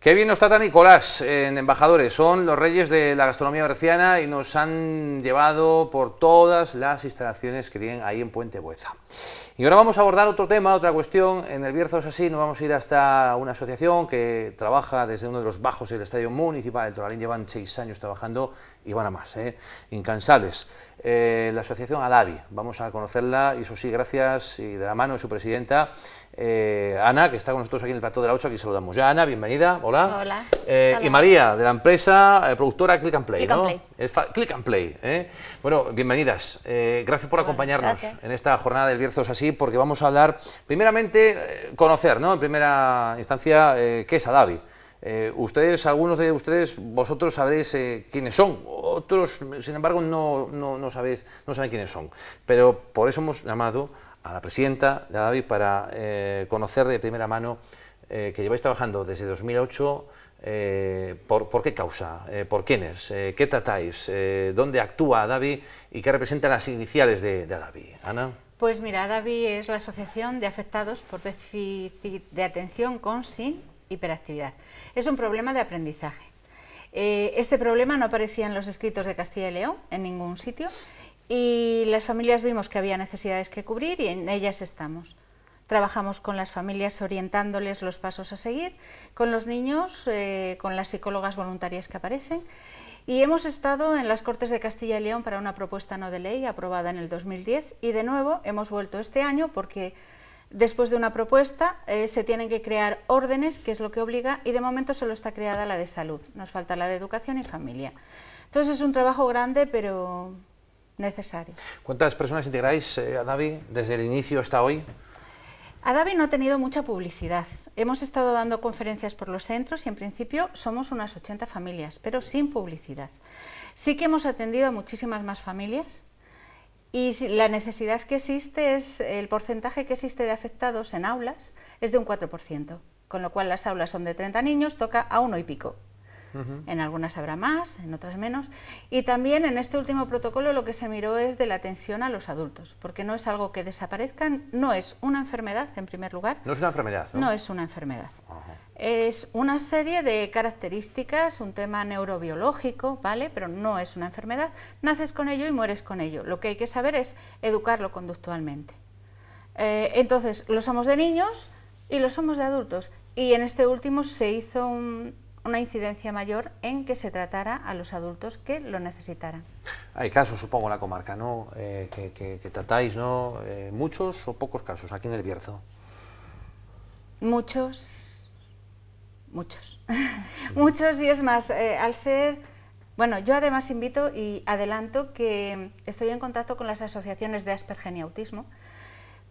Qué bien nos trata Nicolás en Embajadores. Son los reyes de la gastronomía berciana y nos han llevado por todas las instalaciones que tienen ahí en Puente Bueza. Y ahora vamos a abordar otro tema, otra cuestión. En el Bierzo es así, nos vamos a ir hasta una asociación que trabaja desde uno de los bajos del Estadio Municipal del Toralín. Llevan seis años trabajando y van a más, ¿eh? incansables. Eh, la asociación Adavi, vamos a conocerla y eso sí, gracias y de la mano de su presidenta. Eh, Ana, que está con nosotros aquí en el plato de la 8, aquí saludamos ya. Ana, bienvenida, hola. Hola. Eh, y María, de la empresa eh, productora Click and Play, Click ¿no? And play. Click and Play. Bueno, bienvenidas. gracias por acompañarnos en esta jornada del Bierzos así, porque vamos a hablar, primeramente, conocer, ¿no? En primera instancia, qué es Adavi. ustedes, algunos de ustedes, vosotros sabréis quiénes son, otros, sin embargo, no, no, no, sabéis, no saben quiénes son. Pero por eso hemos llamado a la presidenta de Adavi para eh, conocer de primera mano eh, que lleváis trabajando desde 2008, eh, por, qué causa, por quiénes, qué tratáis, dónde actúa Adavi y qué representan las iniciales de, Adavi. Ana. Pues mira, Adavi es la Asociación de Afectados por Déficit de Atención con Sin Hiperactividad. Es un problema de aprendizaje. este problema no aparecía en los escritos de Castilla y León, en ningún sitio, y las familias vimos que había necesidades que cubrir y en ellas estamos. Trabajamos con las familias orientándoles los pasos a seguir, con los niños, eh, con las psicólogas voluntarias que aparecen y hemos estado en las Cortes de Castilla y León para una propuesta no de ley aprobada en el 2010 y de nuevo hemos vuelto este año porque después de una propuesta eh, se tienen que crear órdenes, que es lo que obliga, y de momento solo está creada la de salud, nos falta la de educación y familia. Entonces es un trabajo grande, pero necesario. ¿Cuántas personas integráis, eh, a Adavi, desde el inicio hasta hoy? Adavi no ha tenido mucha publicidad. Hemos estado dando conferencias por los centros y en principio somos unas 80 familias, pero sin publicidad. Sí que hemos atendido a muchísimas más familias y la necesidad que existe es, el porcentaje que existe de afectados en aulas es de un 4%, con lo cual las aulas son de 30 niños, toca a uno y pico en algunas habrá más, en otras menos. Y también en este último protocolo lo que se miró es de la atención a los adultos, porque no es algo que desaparezca, no es una enfermedad en primer lugar. No es una enfermedad. No, es una enfermedad. Es una serie de características, un tema neurobiológico, ¿vale? Pero no es una enfermedad. Naces con ello y mueres con ello. Lo que hay que saber es educarlo conductualmente. Eh, entonces, lo somos de niños y lo somos de adultos. Y en este último se hizo un, una incidencia mayor en que se tratara a los adultos que lo necesitaran. Hay casos, supongo, en la comarca, ¿no? Eh, que, tratáis, ¿no? Eh, ¿Muchos o pocos casos aquí en el Bierzo? Muchos, muchos. muchos y es más, eh, al ser... Bueno, yo además invito y adelanto que estoy en contacto con las asociaciones de Aspergen y autismo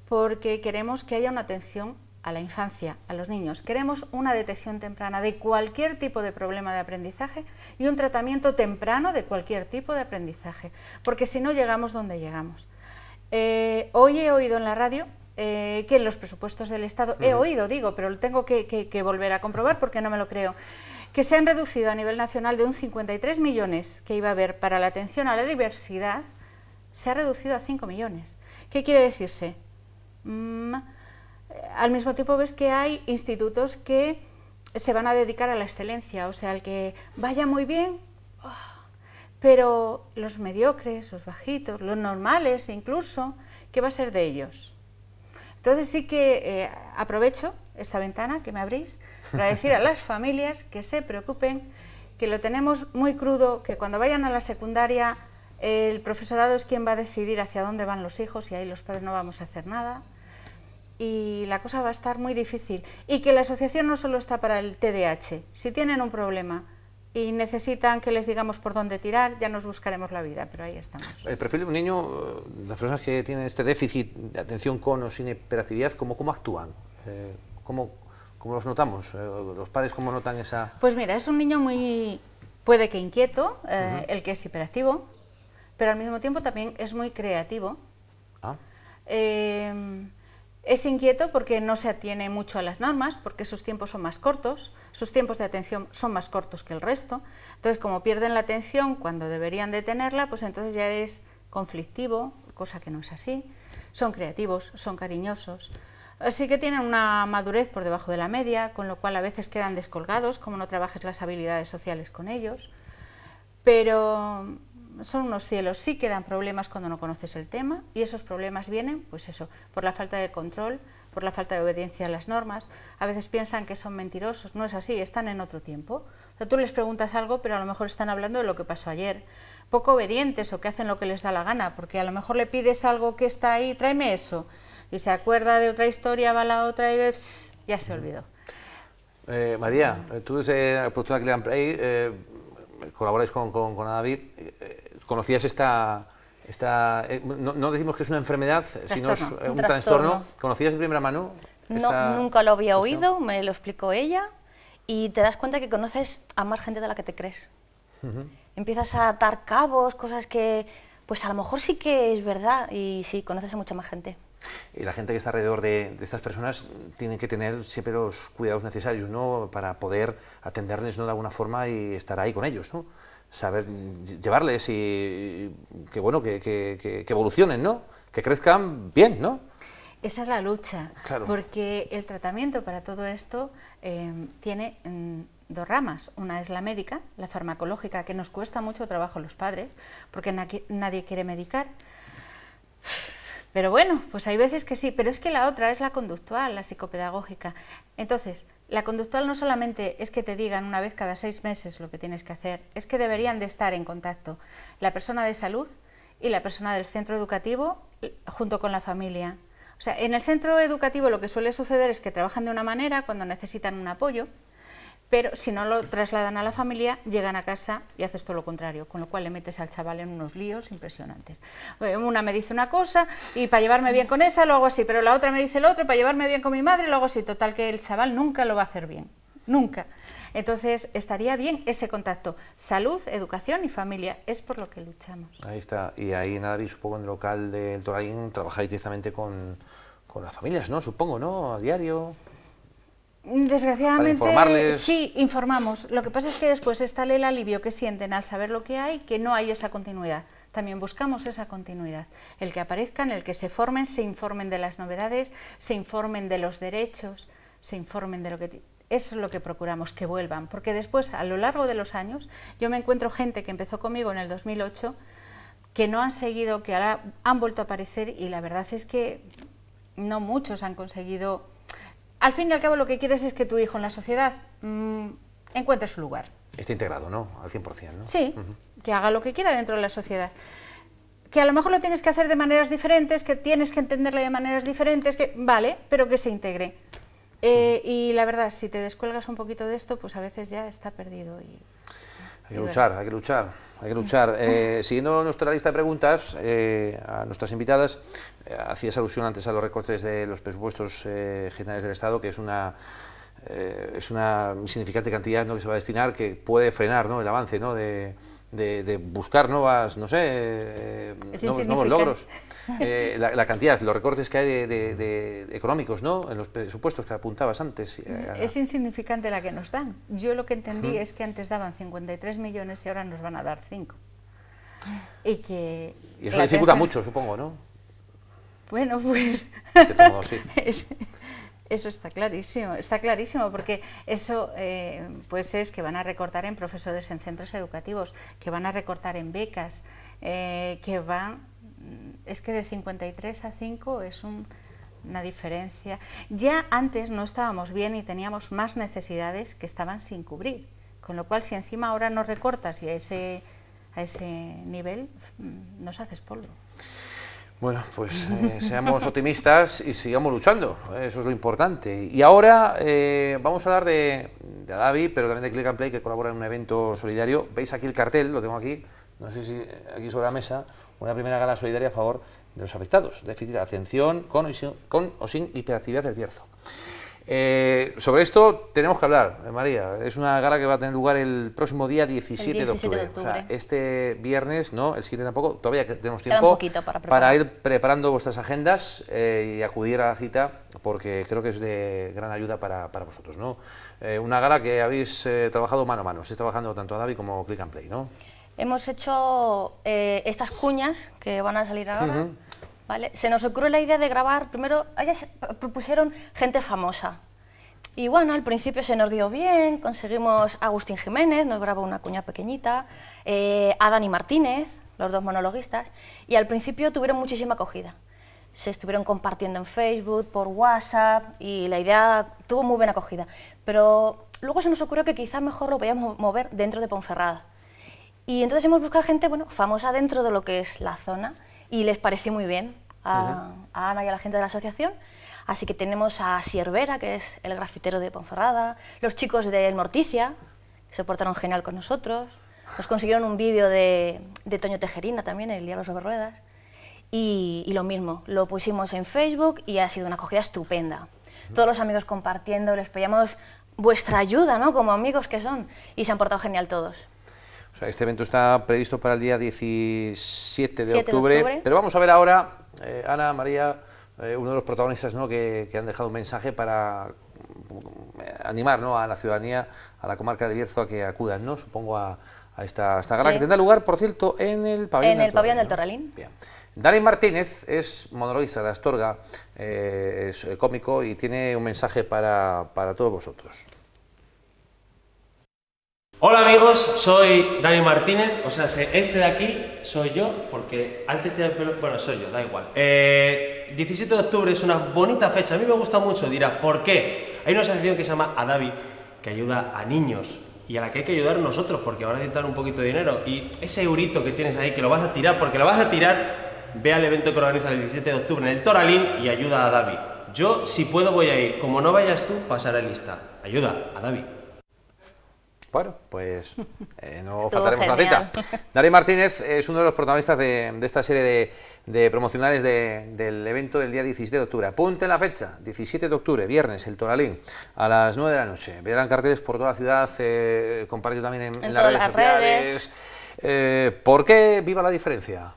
porque queremos que haya una atención a la infancia, a los niños. Queremos una detección temprana de cualquier tipo de problema de aprendizaje y un tratamiento temprano de cualquier tipo de aprendizaje, porque si no llegamos donde llegamos. Eh, hoy he oído en la radio eh, que en los presupuestos del Estado, he oído, digo, pero lo tengo que, volver a comprobar porque no me lo creo, que se han reducido a nivel nacional de un 53 millones que iba a haber para la atención a la diversidad, se ha reducido a 5 millones. ¿Qué quiere decirse? Mm, eh, al mismo tiempo ves que hay institutos que se van a dedicar a la excelencia, o sea, el que vaya muy bien, ah, pero los mediocres, los bajitos, los normales incluso, ¿qué va a ser de ellos? Entonces sí que eh, aprovecho esta ventana que me abrís para decir a las familias que se preocupen, que lo tenemos muy crudo, que cuando vayan a la secundaria el profesorado es quien va a decidir hacia dónde van los hijos y ahí los padres no vamos a hacer nada y la cosa va a estar muy difícil. Y que la asociación no solo está para el TDAH, si tienen un problema y necesitan que les digamos por dónde tirar, ya nos buscaremos la vida, pero ahí estamos. El perfil de un niño, eh, las personas que tienen este déficit de atención con o sin hiperactividad, ¿cómo, cómo actúan? Eh, ¿cómo, los notamos? Eh, ¿Los padres cómo notan esa...? Pues mira, es un niño muy... puede que inquieto, el que es hiperactivo, pero al mismo tiempo también es muy creativo. Ah. Eh, es inquieto porque no se atiene mucho a las normas, porque sus tiempos son más cortos, sus tiempos de atención son más cortos que el resto. Entonces, como pierden la atención cuando deberían de tenerla, pues entonces ya es conflictivo, cosa que no es así. Son creativos, son cariñosos. Así que tienen una madurez por debajo de la media, con lo cual a veces quedan descolgados, como no trabajes las habilidades sociales con ellos. Pero son unos cielos, sí quedan problemas cuando no conoces el tema y esos problemas vienen, pues eso, por la falta de control, por la falta de obediencia a las normas. A veces piensan que son mentirosos, no es así, están en otro tiempo. O tú les preguntas algo, pero a lo mejor están hablando de lo que pasó ayer. Poco obedientes o que hacen lo que les da la gana, porque a lo mejor le pides algo que está ahí, tráeme eso. Y se acuerda de otra historia, va la otra y ya se olvidó. Eh, María, eh, tú desde eh, pues la postura que le han colaboráis con, con, con David conocías esta... esta eh, no, decimos que es una enfermedad, eh, sino es eh, un, trastorno. ¿Conocías de primera mano? No, nunca lo había oído, me lo explicó ella, y te das cuenta que conoces a más gente de la que te crees. Empiezas a atar cabos, cosas que, pues a lo mejor sí que es verdad, y sí, conoces a mucha más gente. Y la gente que está alrededor de, estas personas tiene que tener siempre los cuidados necesarios, ¿no? Para poder atenderles, ¿no? De alguna forma y estar ahí con ellos, ¿no? saber llevarles y que bueno que, que, evolucionen, ¿no? Que crezcan bien, ¿no? Esa es la lucha, porque el tratamiento para todo esto em, tiene mm, dos ramas. Una es la médica, la farmacológica, que nos cuesta mucho trabajo los padres, porque nadie quiere medicar pero bueno, pues hay veces que sí, pero es que la otra es la conductual, la psicopedagógica. Entonces, la conductual no solamente es que te digan una vez cada seis meses lo que tienes que hacer, es que deberían de estar en contacto la persona de salud y la persona del centro educativo junto con la familia. O sea, en el centro educativo lo que suele suceder es que trabajan de una manera cuando necesitan un apoyo, pero si no lo trasladan a la familia, llegan a casa y haces todo lo contrario, con lo cual le metes al chaval en unos líos impresionantes. Eh, una me dice una cosa y para llevarme bien con esa lo hago así, pero la otra me dice el otro, para llevarme bien con mi madre lo hago así, total que el chaval nunca lo va a hacer bien, nunca. Entonces estaría bien ese contacto, salud, educación y familia, es por lo que luchamos. Ahí está, y ahí en supongo en el local del Toralín trabajáis directamente con, con las familias, ¿no? Supongo, ¿no? A diario. Desgraciadamente, sí, informamos. Lo que pasa es que después está el alivio que sienten al saber lo que hay, que no hay esa continuidad. También buscamos esa continuidad, el que aparezcan, el que se formen, se informen de las novedades, se informen de los derechos, se informen de lo que... Eso es lo que procuramos, que vuelvan, porque después, a lo largo de los años, yo me encuentro gente que empezó conmigo en el 2008, que no han seguido, que ahora han vuelto a aparecer y la verdad es que no muchos han conseguido al fin y al cabo lo que quieres es que tu hijo en la sociedad mm, encuentre su lugar. Está integrado, ¿no? Al 100%, ¿no? Sí, que haga lo que quiera dentro de la sociedad. Que a lo mejor lo tienes que hacer de maneras diferentes, que tienes que entenderle de maneras diferentes, que vale, pero que se integre. Eh, y la verdad, si te descuelgas un poquito de esto, pues a veces ya está perdido y hay que luchar, hay que luchar. Hay que luchar. Eh, siguiendo nuestra lista de preguntas eh, a nuestras invitadas, eh, hacías alusión antes a los recortes de los presupuestos generales del Estado, que es una es una significante cantidad ¿no? que se va a destinar, que puede frenar ¿no? el avance de, de, buscar nuevas, no sé, eh, nuevos, logros. Eh, la, cantidad, los recortes que hay de, económicos, ¿no? En los presupuestos que apuntabas antes. Eh, es insignificante la que nos dan. Yo lo que entendí es que antes daban 53 millones y ahora nos van a dar 5. Y que... Y eso dificulta mucho, supongo, ¿no? Bueno, pues... sí. Eso está clarísimo, está clarísimo, porque eso eh, pues es que van a recortar en profesores en centros educativos, que van a recortar en becas, eh, que van, mm, es que de 53 a 5 es una diferencia. Ya antes no estábamos bien y teníamos más necesidades que estaban sin cubrir, con lo cual si encima ahora nos recortas y a ese, a ese nivel, mm, nos haces polvo. Bueno, pues eh, seamos optimistas y sigamos luchando, eh, eso es lo importante. Y ahora eh, vamos a hablar de, de pero también de Click and Play, que colabora en un evento solidario. Veis aquí el cartel, lo tengo aquí, no sé si aquí sobre la mesa, una primera gala solidaria a favor de los afectados, déficit de atención con o sin, con o sin hiperactividad del Bierzo. Eh, sobre esto tenemos que hablar, eh, María. Es una gala que va a tener lugar el próximo día 17, de octubre. O sea, este viernes, ¿no? El 7 tampoco. Todavía tenemos tiempo para, ir preparando vuestras agendas eh, y acudir a la cita porque creo que es de gran ayuda para, vosotros, ¿no? una gala que habéis trabajado mano a mano. está trabajando tanto a David como Click and Play, ¿no? Hemos hecho estas cuñas que van a salir ahora. Se nos ocurrió la idea de grabar, primero, propusieron gente famosa. Y bueno, al principio se nos dio bien, conseguimos a Agustín Jiménez, nos grabó una cuña pequeñita, eh, a Dani Martínez, los dos monologuistas, y al principio tuvieron muchísima acogida. Se estuvieron compartiendo en Facebook, por WhatsApp, y la idea tuvo muy buena acogida. Pero luego se nos ocurrió que quizás mejor lo podíamos mover dentro de Ponferrada. Y entonces hemos buscado gente bueno, famosa dentro de lo que es la zona, y les pareció muy bien a, Ana y a la gente de la asociación. Así que tenemos a Siervera, que es el grafitero de Ponferrada, los chicos de El Morticia, que se portaron genial con nosotros, nos consiguieron un vídeo de, Toño Tejerina también, El Diablo sobre Ruedas, y, lo mismo, lo pusimos en Facebook y ha sido una acogida estupenda. Todos los amigos compartiendo, les pedíamos vuestra ayuda, ¿no? Como amigos que son, y se han portado genial todos este evento está previsto para el día 17 de, octubre, pero vamos a ver ahora, eh, Ana, María, eh, uno de los protagonistas ¿no? que, han dejado un mensaje para mm, animar a la ciudadanía, a la comarca de Bierzo a que acudan, ¿no? supongo, a, esta, gala que tendrá lugar, por cierto, en el pabellón, en el del, del Torralín. Martínez es monologuista de Astorga, eh, es cómico y tiene un mensaje para todos vosotros. Hola amigos, soy Dani Martínez, o sea, este de aquí soy yo, porque antes tenía el pelo, bueno, soy yo, da igual. Eh, 17 de octubre es una bonita fecha, a mí me gusta mucho, dirás, ¿por qué? Hay una asociación que se llama Adavi, que ayuda a niños y a la que hay que ayudar nosotros, porque van a dar un poquito de dinero y ese eurito que tienes ahí, que lo vas a tirar, porque lo vas a tirar, ve al evento que organiza el 17 de octubre en el Toralín y ayuda a Adavi. Yo, si puedo, voy a ir, como no vayas tú, pasaré lista. Ayuda a David. Bueno, pues eh, no faltaremos genial. la cita. Dari Martínez es uno de los protagonistas de, esta serie de, promocionales del evento del día 17 de octubre. en la fecha, 17 de octubre, viernes, el Toralín, a las 9 de la noche. Verán carteles por toda la ciudad, eh, compartido también en, las redes eh, ¿Por qué viva la diferencia?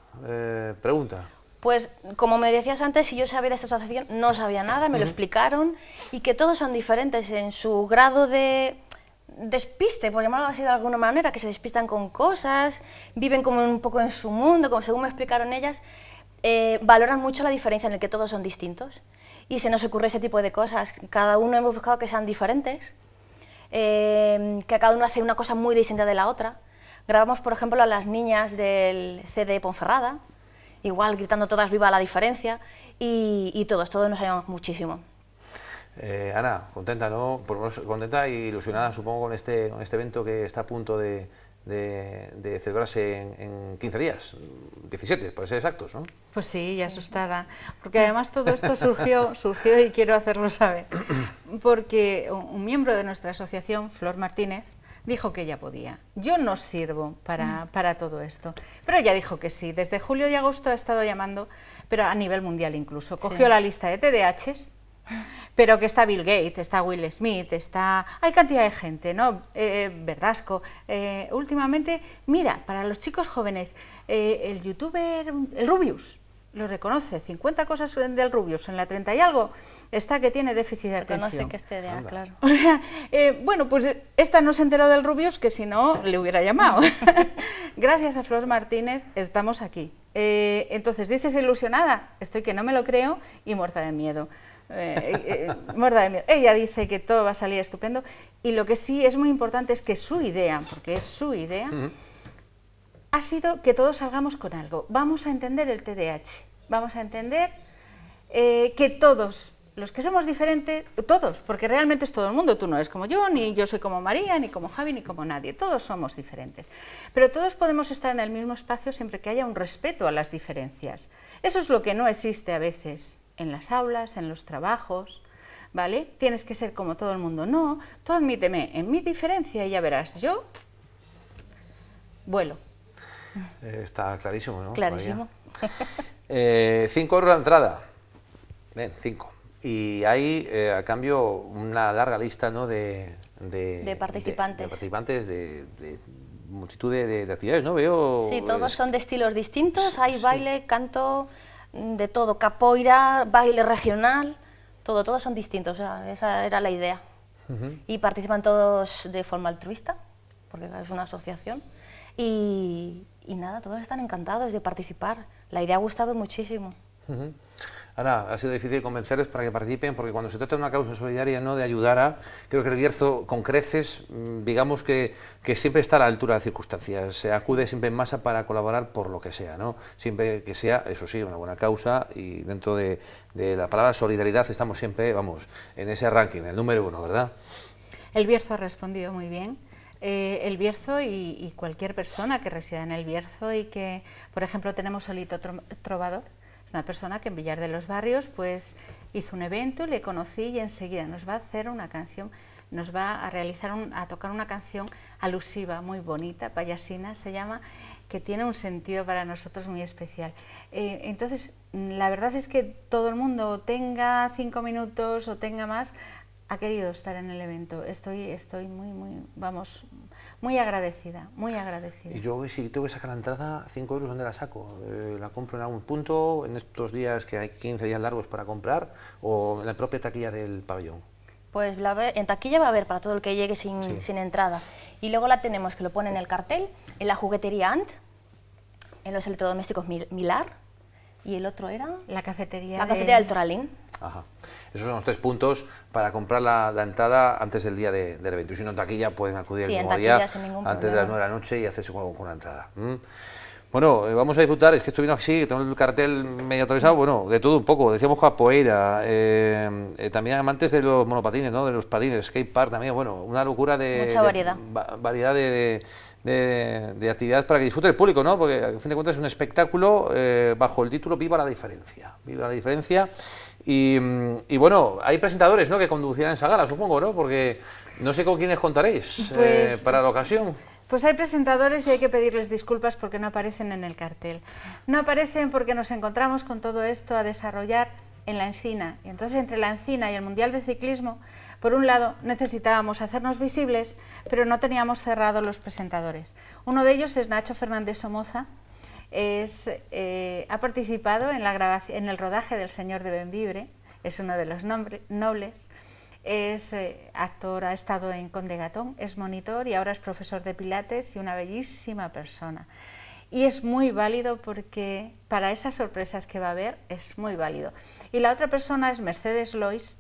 pregunta. Pues como me decías antes, si yo sabía de esta asociación, no sabía nada, me lo explicaron y que todos son diferentes en su grado de despiste, por llamarlo así de alguna manera, que se despistan con cosas, viven como un poco en su mundo, como según me explicaron ellas, eh, valoran mucho la diferencia en el que todos son distintos. Y se nos ocurre ese tipo de cosas. Cada uno hemos buscado que sean diferentes, eh, que cada uno hace una cosa muy distinta de la otra. Grabamos, por ejemplo, a las niñas del CD Ponferrada, igual gritando todas viva la diferencia, y, y todos, todos nos ayudamos muchísimo. Eh, Ana, contenta, ¿no? Por, contenta y e ilusionada, supongo, con este, con este evento que está a punto de, celebrarse en, 15 días, 17, para ser exactos, ¿no? Pues sí, y asustada, porque además todo esto surgió, surgió y quiero hacerlo saber, porque un miembro de nuestra asociación, Flor Martínez, dijo que ella podía. Yo no sirvo para, mm. para, todo esto, pero ella dijo que sí. Desde julio y agosto ha estado llamando, pero a nivel mundial incluso. Cogió la lista de TDHs pero que está Bill Gates, está Will Smith, está... Hay cantidad de gente, ¿no? Eh, eh, Verdasco. Eh, últimamente, mira, para los chicos jóvenes, el youtuber, el Rubius, lo reconoce, 50 cosas del Rubius, en la 30 y algo, está que tiene déficit de atención. que ah, claro. bueno, pues esta no se enteró del Rubius, que si no, le hubiera llamado. Gracias a Flor Martínez, estamos aquí. entonces, dices ilusionada, estoy que no me lo creo y muerta de miedo. Eh, eh, Ella dice que todo va a salir estupendo y lo que sí es muy importante es que su idea, porque es su idea, ha sido que todos salgamos con algo. Vamos a entender el TDAH, vamos a entender eh, que todos, los que somos diferentes, todos, porque realmente es todo el mundo, tú no eres como yo, ni yo soy como María, ni como Javi, ni como nadie, todos somos diferentes. Pero todos podemos estar en el mismo espacio siempre que haya un respeto a las diferencias. Eso es lo que no existe a veces en las aulas, en los trabajos, ¿vale? Tienes que ser como todo el mundo. No, tú admíteme en mi diferencia y ya verás, yo vuelo. Eh, está clarísimo, ¿no? Clarísimo. Eh, cinco euros la entrada. Ven, cinco. Y hay, eh, a cambio, una larga lista ¿no? de, participantes. De, participantes de, multitud de, actividades, ¿no? Veo... Sí, todos son de estilos distintos. Hay baile, canto, de todo, capoeira, baile regional, todo, todos son distintos, esa era la idea. Y participan todos de forma altruista, porque es una asociación, y, nada, todos están encantados de participar. La idea ha gustado muchísimo. Ahora, ha sido difícil convencerles para que participen, porque cuando se trata de una causa solidaria, no de ayudar a, creo que el Bierzo, con creces, mm, digamos que, que siempre está a la altura de las circunstancias, se acude siempre en masa para colaborar por lo que sea, ¿no? Siempre que sea, eso sí, una buena causa, y dentro de, la palabra solidaridad estamos siempre, vamos, en ese ranking, el número uno, ¿verdad? El Bierzo ha respondido muy bien. Eh, el Bierzo y, cualquier persona que resida en el Bierzo y que, por ejemplo, tenemos Solito Trovador, una persona que en Villar de los Barrios pues hizo un evento, le conocí y enseguida nos va a hacer una canción, nos va a realizar a tocar una canción alusiva, muy bonita, payasina se llama, que tiene un sentido para nosotros muy especial. Eh, entonces, la verdad es que todo el mundo tenga cinco minutos o tenga más, ha querido estar en el evento. Estoy, estoy muy, muy, vamos, muy agradecida, muy agradecida. Y yo si tengo que sacar la entrada, 5 euros, ¿dónde la saco? Eh, ¿La compro en algún punto, en estos días que hay 15 días largos para comprar, o en la propia taquilla del pabellón? Pues en taquilla va a haber para todo el que llegue sin, sin entrada. Y luego la tenemos, que lo pone en el cartel, en la juguetería Ant, en los electrodomésticos Milar, y el otro era... La cafetería La cafetería del Toralín. Ajá. Esos son los tres puntos para comprar la, entrada antes del día de, del evento. si no en taquilla, pueden acudir el día, antes de las 9 de la noche y hacerse con, la entrada. Bueno, eh, vamos a disfrutar, es que estuvimos así, tengo el cartel medio atravesado, bueno, de todo un poco, decíamos capoeira, eh, eh, también amantes de los monopatines, ¿no? De los patines, ...skatepark... también, bueno, una locura de... Mucha variedad. De, variedad de, de, de, actividades para que disfrute el público, ¿no? Porque a fin de cuentas es un espectáculo bajo el título Viva la diferencia, Viva la diferencia y, bueno, hay presentadores ¿no? que conducirán esa gala, supongo, ¿no? Porque no sé con quiénes contaréis eh, pues para la ocasión. Pues hay presentadores y hay que pedirles disculpas porque no aparecen en el cartel. No aparecen porque nos encontramos con todo esto a desarrollar en la encina. Y entonces entre la encina y el Mundial de Ciclismo, por un lado necesitábamos hacernos visibles, pero no teníamos cerrados los presentadores. Uno de ellos es Nacho Fernández Somoza, eh, ha participado en, la en, el rodaje del Señor de Benvibre, es uno de los nobles, es eh, actor, ha estado en Conde Gatón, es monitor y ahora es profesor de Pilates y una bellísima persona. Y es muy válido porque para esas sorpresas que va a haber es muy válido. Y la otra persona es Mercedes Lois,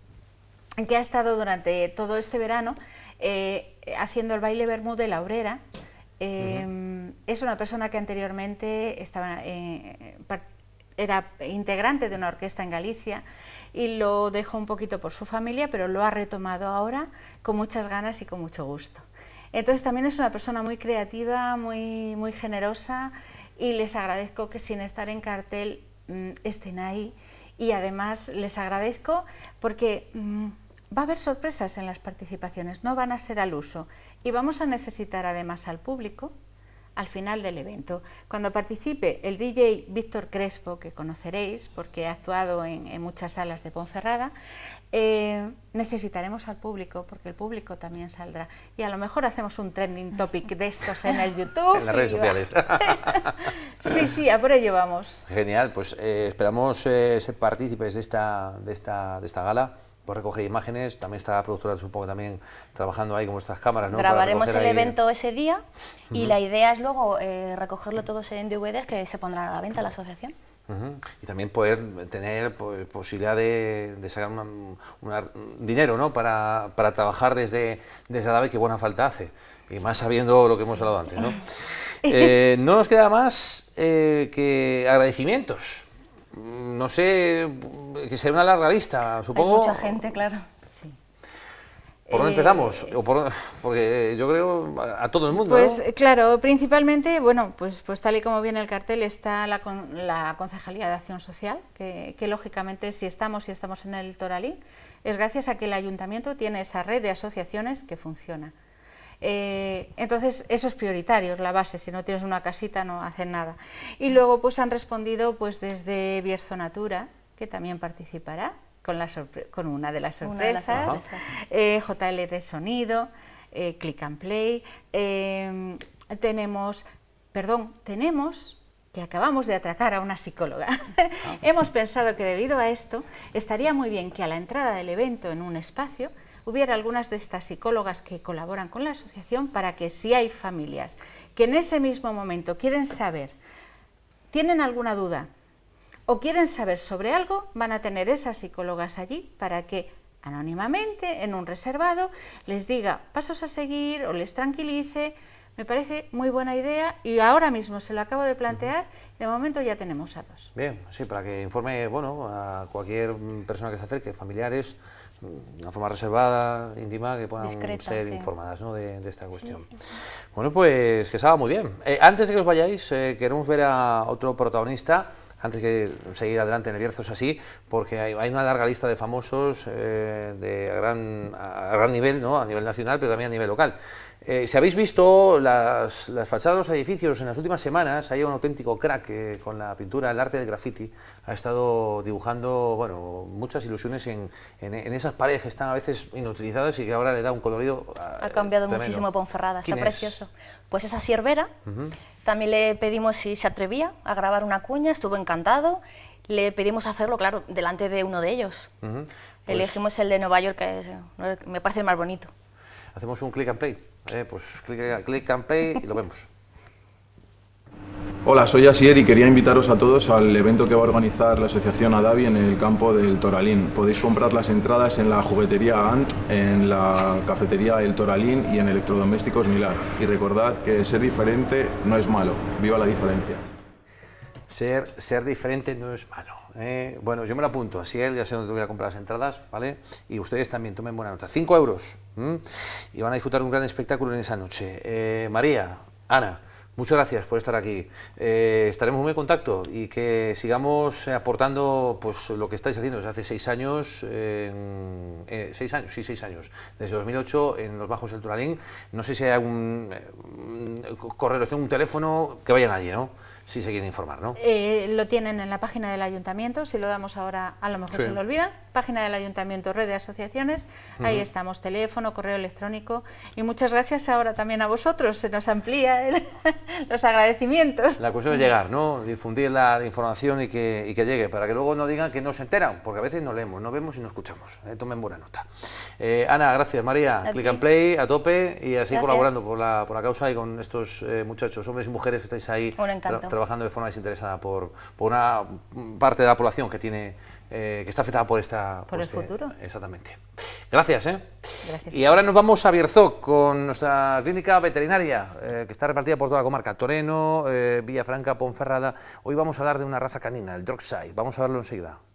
que ha estado durante todo este verano eh, haciendo el baile Bermúdez de la Obrera, Em, es una persona que anteriormente estaba, eh, era integrante de una orquesta en Galicia y lo dejó un poquito por su familia, pero lo ha retomado ahora con muchas ganas y con mucho gusto. Entonces también es una persona muy creativa, muy, muy generosa y les agradezco que sin estar en cartel mm, estén ahí y además les agradezco porque... Mm, va a haber sorpresas en las participaciones, no van a ser al uso y vamos a necesitar además al público al final del evento. Cuando participe el DJ Víctor Crespo, que conoceréis porque ha actuado en, muchas salas de Ponferrada, eh, necesitaremos al público porque el público también saldrá. Y a lo mejor hacemos un trending topic de estos en el YouTube. en las redes sociales. sí, sí, a por ello vamos. Genial, pues eh, esperamos eh, ser partícipes de de esta, de esta gala pues recoger imágenes, también está la productora supongo también trabajando ahí con nuestras cámaras. Grabaremos el evento ese día y la idea es luego eh, recogerlo todo en DVDs que se pondrá a la venta la asociación. Y también poder tener pues, posibilidad de, sacar dinero ¿no? para, trabajar desde, desde Adave, que buena falta hace, y más sabiendo lo que hemos hablado antes. No, eh, no nos queda más eh, que agradecimientos no sé, que sea una larga lista, supongo. mucha gente, claro. Sí. ¿Por dónde eh, empezamos? o porque yo creo a, todo el mundo. Pues claro, principalmente, bueno, pues, pues tal y como viene el cartel está la, la Concejalía de Acción Social, que, lógicamente si estamos, si estamos en el Toralí, es gracias a que el ayuntamiento tiene esa red de asociaciones que funciona. Eh, entonces, eso es prioritario, la base, si no tienes una casita no hacen nada. Y luego pues han respondido pues desde Bierzo Natura, que también participará con, una de las sorpresas, eh, JL de Sonido, eh, Click and Play, tenemos, perdón, tenemos que acabamos de atracar a una psicóloga. Ah. Hemos pensado que debido a esto estaría muy bien que a la entrada del evento en un espacio hubiera algunas de estas psicólogas que colaboran con la asociación para que si hay familias que en ese mismo momento quieren saber, tienen alguna duda o quieren saber sobre algo, van a tener esas psicólogas allí para que anónimamente, en un reservado, les diga pasos a seguir o les tranquilice. Me parece muy buena idea y ahora mismo se lo acabo de plantear. De momento ya tenemos a dos. Bien, sí, para que informe bueno, a cualquier persona que se acerque, familiares, una forma reservada, íntima, que puedan ser informadas de, esta cuestión. Bueno, pues que estaba muy bien. Eh, antes de que os vayáis, eh, queremos ver a otro protagonista, antes que seguir adelante en el Bierzos así, porque hay, una larga lista de famosos eh, de a gran, a gran nivel, ¿no? a nivel nacional, pero también a nivel local. Eh, si habéis visto las, fachadas de los edificios en las últimas semanas, hay un auténtico crack con la pintura, el arte del graffiti. Ha estado dibujando bueno, muchas ilusiones en, en, esas paredes que están a veces inutilizadas y que ahora le da un colorido. Eh, ha cambiado muchísimo Ponferrada, está precioso. Pues esa siervera, también le pedimos si se atrevía a grabar una cuña, estuvo encantado. Le pedimos hacerlo, claro, delante de uno de ellos. Pues Elegimos el de Nueva York, que eh, me parece el más bonito. Hacemos un click and play pues clic, clic and y lo vemos. Hola, soy Asier y quería invitaros a todos al evento que va a organizar la asociación Adavi en el campo del Toralín. Podéis comprar las entradas en la juguetería Ant, en la cafetería El Toralín y en Electrodomésticos Milar. Y recordad que ser diferente no es malo. ¡Viva la diferencia! Ser, ser diferente no es malo. Eh. bueno, yo me lo apunto, así él ya sé dónde voy a comprar las entradas, ¿vale? Y ustedes también tomen buena nota. 5 euros. Y van a disfrutar de un gran espectáculo en esa noche. Eh, María, Ana. Muchas gracias por estar aquí. Eh, estaremos muy en contacto y que sigamos aportando pues, lo que estáis haciendo desde hace seis años, seis años, sí, seis años, desde 2008 en los Bajos del Turalín. No sé si hay algún correo, un teléfono, que vaya nadie, ¿no? si se quiere informar, ¿no? Eh, lo tienen en la página del ayuntamiento, si lo damos ahora a lo mejor se lo olvida, página del ayuntamiento, red de asociaciones, ahí estamos, teléfono, correo electrónico y muchas gracias ahora también a vosotros, se nos amplía los agradecimientos. La cuestión es llegar, ¿no? Difundir la, información y que, llegue, para que luego no digan que no se enteran, porque a veces no leemos, no vemos y no escuchamos, eh, tomen buena nota. Eh, Ana, gracias María, click and play a tope y así colaborando por la, por la causa y con estos muchachos, hombres y mujeres que estáis ahí. Un encanto trabajando de forma desinteresada por, una parte de la población que tiene eh, que está afectada por esta... Por, el este- futuro. Exactamente. ¿eh? Gracias, Y ahora nos vamos a Bierzo con nuestra clínica veterinaria, eh, que está repartida por toda la comarca, Toreno, Villafranca, Ponferrada. Hoy vamos a hablar de una raza canina, el Droxide Vamos a verlo enseguida.